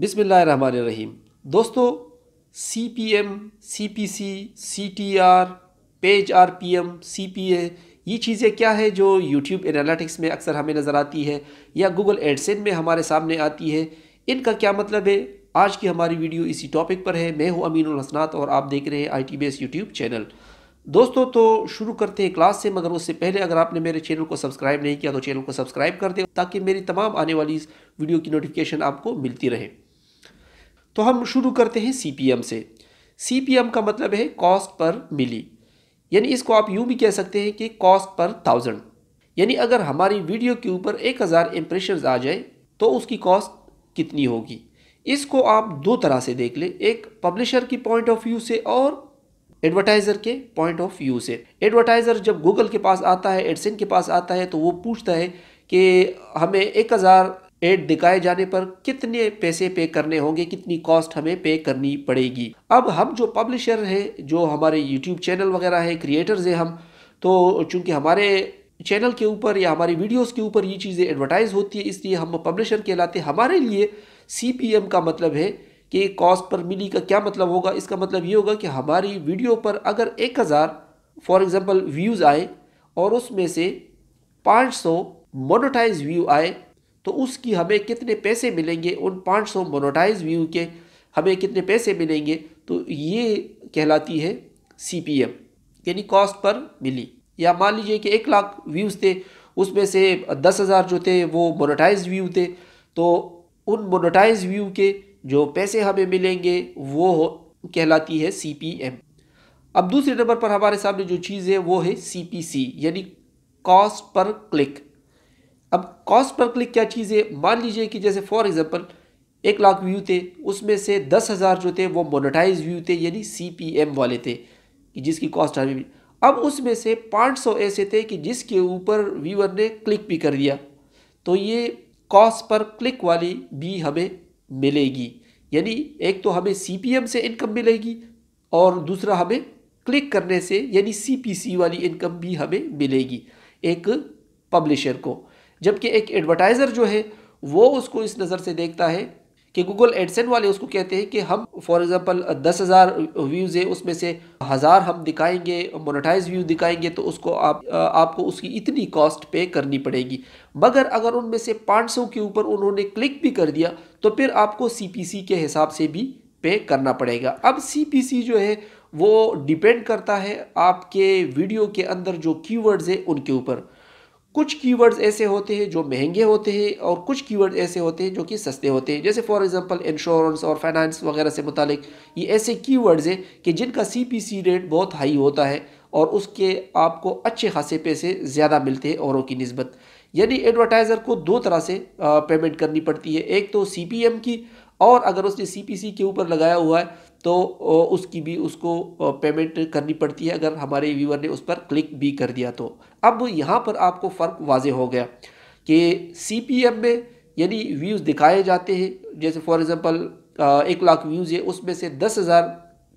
बिसमीम दोस्तों C P M C P C C T R page R P M C P A ये चीज़ें क्या है जो यूट्यूब एनालिटिक्स में अक्सर हमें नज़र आती है या गूगल एडसेन में हमारे सामने आती है इनका क्या मतलब है आज की हमारी वीडियो इसी टॉपिक पर है मैं हूँ अमीनुल हसनात और आप देख रहे हैं I T base YouTube channel दोस्तों तो शुरू करते हैं क्लास से मगर उससे पहले अगर आपने मेरे चैनल को सब्सक्राइब नहीं किया तो चैनल को सब्सक्राइब कर दें ताकि मेरी तमाम आने वाली वीडियो की नोटिफिकेशन आपको मिलती रहे तो हम शुरू करते हैं सी से सी का मतलब है कॉस्ट पर मिली यानी इसको आप यूँ भी कह सकते हैं कि कॉस्ट पर थाउजेंड यानी अगर हमारी वीडियो के ऊपर एक हज़ार इम्प्रेशन आ जाए तो उसकी कॉस्ट कितनी होगी इसको आप दो तरह से देख लें एक पब्लिशर की पॉइंट ऑफ व्यू से और एडवर्टाइज़र के पॉइंट ऑफ व्यू से एडवर्टाइज़र जब गूगल के पास आता है एडसन के पास आता है तो वो पूछता है कि हमें एक हज़ार एड दिखाए जाने पर कितने पैसे पे करने होंगे कितनी कॉस्ट हमें पे करनी पड़ेगी अब हम जो पब्लिशर हैं जो हमारे यूट्यूब चैनल वगैरह हैं क्रिएटर्स हैं हम तो चूंकि हमारे चैनल के ऊपर या हमारी वीडियोस के ऊपर ये चीज़ें एडवर्टाइज़ होती है इसलिए हम पब्लिशर कहलाते हमारे लिए सी का मतलब है कि कॉस्ट पर मिली का क्या मतलब होगा इसका मतलब ये होगा कि हमारी वीडियो पर अगर एक हज़ार फॉर एग्ज़ाम्पल व्यूज़ आए और उसमें से पाँच मोनोटाइज व्यू आए तो उसकी हमें कितने पैसे मिलेंगे उन 500 सौ मोनोटाइज व्यू के हमें कितने पैसे मिलेंगे तो ये कहलाती है सी पी एम यानी कॉस्ट पर मिली या मान लीजिए कि एक लाख व्यूज़ थे उसमें से दस हज़ार जो थे वो मोनोटाइज व्यू थे तो उन मोनोटाइज व्यू के जो पैसे हमें मिलेंगे वो कहलाती है सी पी एम अब दूसरे नंबर पर हमारे सामने जो चीज़ है वो है सी पी सी यानी कॉस्ट पर क्लिक अब कॉस्ट पर क्लिक क्या चीज़ है मान लीजिए कि जैसे फॉर एग्ज़ाम्पल एक लाख व्यू थे उसमें से दस हज़ार जो थे वो मोनेटाइज व्यू थे यानी सी पी एम वाले थे कि जिसकी कॉस्ट हमें अब उसमें से पाँच सौ ऐसे थे कि जिसके ऊपर व्यूअर ने क्लिक भी कर दिया तो ये कॉस्ट पर क्लिक वाली भी हमें मिलेगी यानी एक तो हमें सी पी एम से इनकम मिलेगी और दूसरा हमें क्लिक करने से यानी सी पी सी वाली इनकम भी हमें मिलेगी एक पब्लिशर को जबकि एक एडवर्टाइज़र जो है वो उसको इस नज़र से देखता है कि गूगल एडसेंट वाले उसको कहते हैं कि हम फॉर एग्ज़ाम्पल दस हज़ार व्यूज़ है उसमें से हज़ार हम दिखाएंगे मोनेटाइज व्यू दिखाएंगे तो उसको आप आपको उसकी इतनी कॉस्ट पे करनी पड़ेगी मगर अगर उनमें से पाँच सौ के ऊपर उन्होंने क्लिक भी कर दिया तो फिर आपको सी पी सी के हिसाब से भी पे करना पड़ेगा अब सी पी सी जो है वो डिपेंड करता है आपके वीडियो के अंदर जो की है उनके ऊपर कुछ कीवर्ड्स ऐसे होते हैं जो महंगे होते हैं और कुछ कीवर्ड ऐसे होते हैं जो कि सस्ते होते हैं जैसे फॉर एग्जांपल इंश्योरेंस और फाइनेंस वगैरह से मुतालिक ये ऐसे कीवर्ड्स हैं कि जिनका सीपीसी रेट बहुत हाई होता है और उसके आपको अच्छे खासे पैसे ज़्यादा मिलते हैं औरों की नस्बत यानी एडवर्टाइज़र को दो तरह से पेमेंट करनी पड़ती है एक तो सी की और अगर उसने सी के ऊपर लगाया हुआ है तो उसकी भी उसको पेमेंट करनी पड़ती है अगर हमारे व्यूअर ने उस पर क्लिक भी कर दिया तो अब यहाँ पर आपको फ़र्क वाज हो गया कि सी में यानी व्यूज़ दिखाए जाते हैं जैसे फॉर एग्ज़ाम्पल एक लाख व्यूज़ है उसमें से दस हज़ार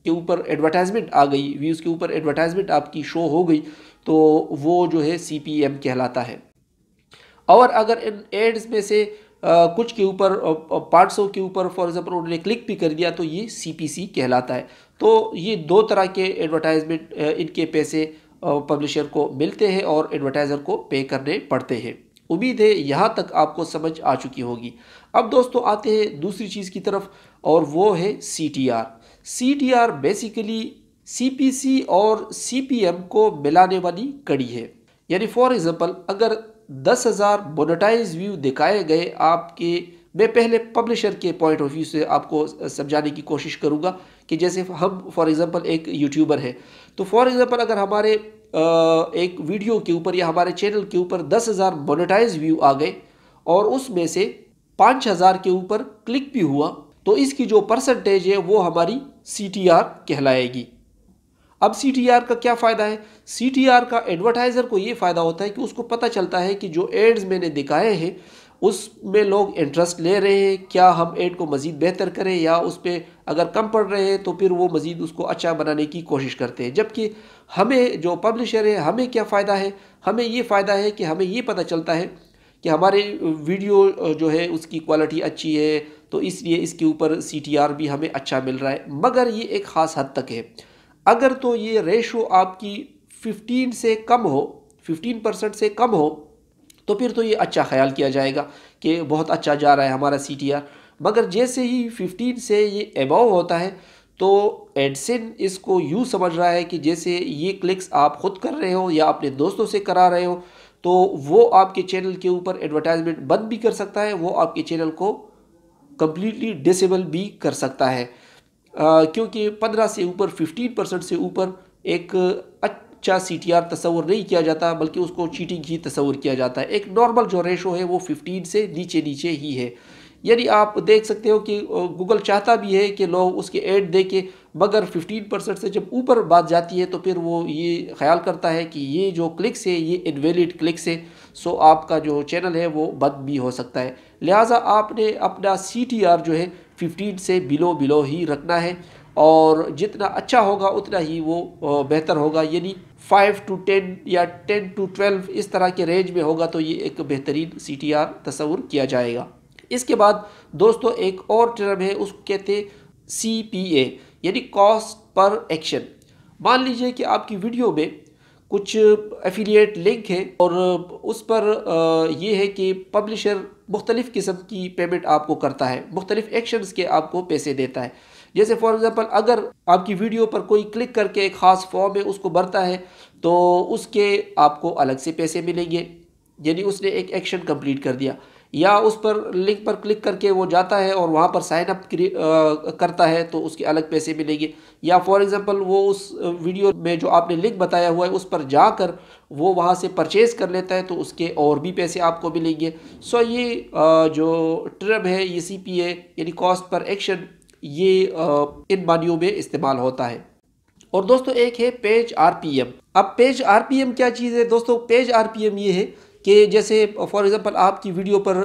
के ऊपर एडवर्टाइजमेंट आ गई व्यूज़ के ऊपर एडवर्टाइजमेंट आपकी शो हो गई तो वो जो है सी कहलाता है और अगर इन एड्स में से कुछ के ऊपर पार्ट्सों के ऊपर फॉर एग्जाम्पल उन्होंने क्लिक भी कर दिया तो ये सी कहलाता है तो ये दो तरह के एडवर्टाइजमेंट इनके पैसे पब्लिशर को मिलते हैं और एडवर्टाइज़र को पे करने पड़ते हैं उम्मीद है यहाँ तक आपको समझ आ चुकी होगी अब दोस्तों आते हैं दूसरी चीज़ की तरफ और वो है C T R C T R basically C P C और सी पी एम को मिलाने वाली कड़ी है यानी फॉर एग्ज़ाम्पल अगर दस हज़ार मोनोटाइज व्यू दिखाए गए आपके मैं पहले पब्लिशर के पॉइंट ऑफ व्यू से आपको समझाने की कोशिश करूँगा कि जैसे हम फॉर एग्ज़ाम्पल एक यूट्यूबर है तो फॉर एग्ज़ाम्पल अगर हमारे एक वीडियो के ऊपर या हमारे चैनल के ऊपर दस हज़ार मोनिटाइज व्यू आ गए और उसमें से पाँच हज़ार के ऊपर क्लिक भी हुआ तो इसकी जो परसेंटेज है वो हमारी सी कहलाएगी अब सी का क्या फ़ायदा है सी का एडवर्टाइज़र को ये फ़ायदा होता है कि उसको पता चलता है कि जो एड्स मैंने दिखाए हैं उसमें लोग इंटरेस्ट ले रहे हैं क्या हम एड को मज़ीद बेहतर करें या उस पर अगर कम पड़ रहे हैं तो फिर वो मज़ीद उसको अच्छा बनाने की कोशिश करते हैं जबकि हमें जो पब्लिशर है हमें क्या फ़ायदा है हमें ये फ़ायदा है कि हमें ये पता चलता है कि हमारे वीडियो जो है उसकी क्वालिटी अच्छी है तो इसलिए इसके ऊपर सी भी हमें अच्छा मिल रहा है मगर ये एक ख़ास हद तक है अगर तो ये रेशो आपकी 15 से कम हो 15 परसेंट से कम हो तो फिर तो ये अच्छा ख्याल किया जाएगा कि बहुत अच्छा जा रहा है हमारा सी टी आर मगर जैसे ही 15 से ये एबव होता है तो एडसिन इसको यूँ समझ रहा है कि जैसे ये क्लिक्स आप ख़ुद कर रहे हो या अपने दोस्तों से करा रहे हो तो वो आपके चैनल के ऊपर एडवर्टाइजमेंट बंद भी कर सकता है वो आपके चैनल को कम्प्लीटली डिसेबल भी कर सकता है क्योंकि पंद्रह से ऊपर फिफ्टीन परसेंट से ऊपर एक अच्छा सी टी आर तस्वर नहीं किया जाता बल्कि उसको चीटिंग ही तस्वर किया जाता है एक नॉर्मल जो रेशो है वो फिफ्टीन से नीचे नीचे ही है यानी आप देख सकते हो कि गूगल चाहता भी है कि लोग उसके ऐड दे के मगर 15 परसेंट से जब ऊपर बात जाती है तो फिर वो ये ख्याल करता है कि ये जो क्लिक्स है ये इनवेलिड क्लिक्स है सो आपका जो चैनल है वो बंद भी हो सकता है लिहाजा आपने अपना सी जो है फिफ्टीन से बिलो बिलो ही रखना है और जितना अच्छा होगा उतना ही वो बेहतर होगा यानी फाइव टू टेन या टेन टू ट्वेल्व इस तरह के रेंज में होगा तो ये एक बेहतरीन सी टी आर तस्वूर किया जाएगा इसके बाद दोस्तों एक और टर्म है उसको कहते सी पी ए यानी कॉस्ट पर एक्शन मान लीजिए कि आपकी वीडियो में कुछ एफिलिएट लिंक हैं और उस पर ये है कि पब्लिशर मुख्तलिफ़ किस्म की पेमेंट आपको करता है मुख्तलिफ़ एक्शंस के आपको पैसे देता है जैसे फॉर एग्ज़ाम्पल अगर आपकी वीडियो पर कोई क्लिक करके एक ख़ास फॉर्म है उसको भरता है तो उसके आपको अलग से पैसे मिलेंगे यानी उसने एक एक्शन कंप्लीट कर दिया या उस पर लिंक पर क्लिक करके वो जाता है और वहाँ पर साइन अप करता है तो उसके अलग पैसे मिलेंगे या फॉर एग्ज़ाम्पल वो उस वीडियो में जो आपने लिंक बताया हुआ है उस पर जाकर वो वहाँ से परचेज़ कर लेता है तो उसके और भी पैसे आपको मिलेंगे सो ये जो ट्रम है ये सी पी यानी कॉस्ट पर एक्शन ये इन मानियों में इस्तेमाल होता है और दोस्तों एक है पेज आर पी एम अब पेज आर पी एम क्या चीज़ है दोस्तों पेज आर पी एम ये है कि जैसे फॉर एग्ज़ाम्पल आपकी वीडियो पर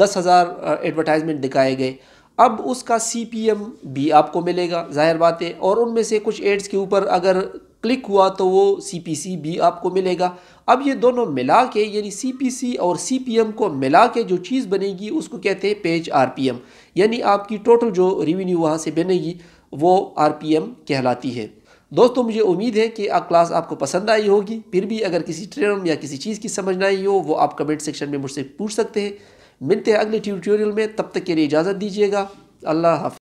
दस हज़ार एडवर्टाइजमेंट दिखाए गए अब उसका सी पी एम भी आपको मिलेगा ज़ाहिर बात है और उनमें से कुछ एड्स के ऊपर अगर क्लिक हुआ तो वो सी पी सी भी आपको मिलेगा अब ये दोनों मिला के यानी सी पी सी और सी पी एम को मिला के जो चीज़ बनेगी उसको कहते हैं पेज आर पी एम यानी आपकी टोटल जो रिवेन्यू वहाँ से बनेगी वो आर पी एम कहलाती है दोस्तों मुझे उम्मीद है कि आप क्लास आपको पसंद आई होगी फिर भी अगर किसी ट्रेन या किसी चीज़ की समझ ना आई हो वो आप कमेंट सेक्शन में मुझसे पूछ सकते हैं मिलते हैं अगले ट्यूटोरियल में तब तक के लिए इजाज़त दीजिएगा अल्लाह हाफ